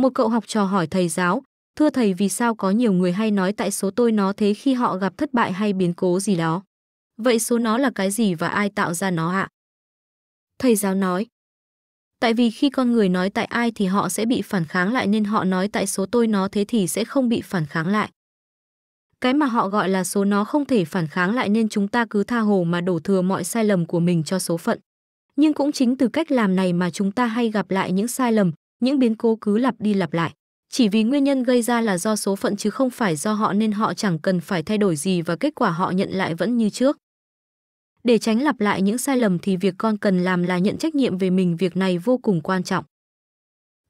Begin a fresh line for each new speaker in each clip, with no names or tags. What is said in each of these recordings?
Một cậu học trò hỏi thầy giáo, thưa thầy vì sao có nhiều người hay nói tại số tôi nó thế khi họ gặp thất bại hay biến cố gì đó. Vậy số nó là cái gì và ai tạo ra nó ạ? À? Thầy giáo nói, tại vì khi con người nói tại ai thì họ sẽ bị phản kháng lại nên họ nói tại số tôi nó thế thì sẽ không bị phản kháng lại. Cái mà họ gọi là số nó không thể phản kháng lại nên chúng ta cứ tha hồ mà đổ thừa mọi sai lầm của mình cho số phận. Nhưng cũng chính từ cách làm này mà chúng ta hay gặp lại những sai lầm, những biến cố cứ lặp đi lặp lại chỉ vì nguyên nhân gây ra là do số phận chứ không phải do họ nên họ chẳng cần phải thay đổi gì và kết quả họ nhận lại vẫn như trước để tránh lặp lại những sai lầm thì việc con cần làm là nhận trách nhiệm về mình việc này vô cùng quan trọng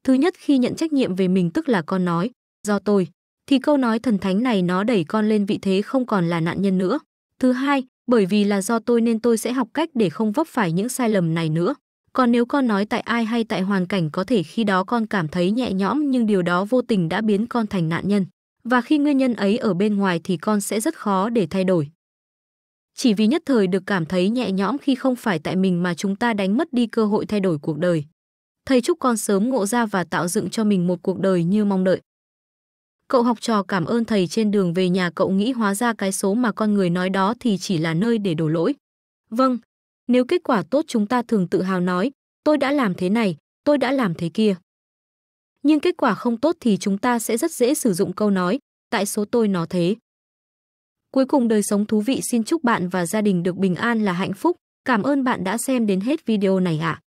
thứ nhất khi nhận trách nhiệm về mình tức là con nói do tôi thì câu nói thần thánh này nó đẩy con lên vị thế không còn là nạn nhân nữa thứ hai bởi vì là do tôi nên tôi sẽ học cách để không vấp phải những sai lầm này nữa còn nếu con nói tại ai hay tại hoàn cảnh có thể khi đó con cảm thấy nhẹ nhõm nhưng điều đó vô tình đã biến con thành nạn nhân. Và khi nguyên nhân ấy ở bên ngoài thì con sẽ rất khó để thay đổi. Chỉ vì nhất thời được cảm thấy nhẹ nhõm khi không phải tại mình mà chúng ta đánh mất đi cơ hội thay đổi cuộc đời. Thầy chúc con sớm ngộ ra và tạo dựng cho mình một cuộc đời như mong đợi. Cậu học trò cảm ơn thầy trên đường về nhà cậu nghĩ hóa ra cái số mà con người nói đó thì chỉ là nơi để đổ lỗi. Vâng, nếu kết quả tốt chúng ta thường tự hào nói, tôi đã làm thế này, tôi đã làm thế kia. Nhưng kết quả không tốt thì chúng ta sẽ rất dễ sử dụng câu nói, tại số tôi nó thế. Cuối cùng đời sống thú vị xin chúc bạn và gia đình được bình an là hạnh phúc. Cảm ơn bạn đã xem đến hết video này ạ. À.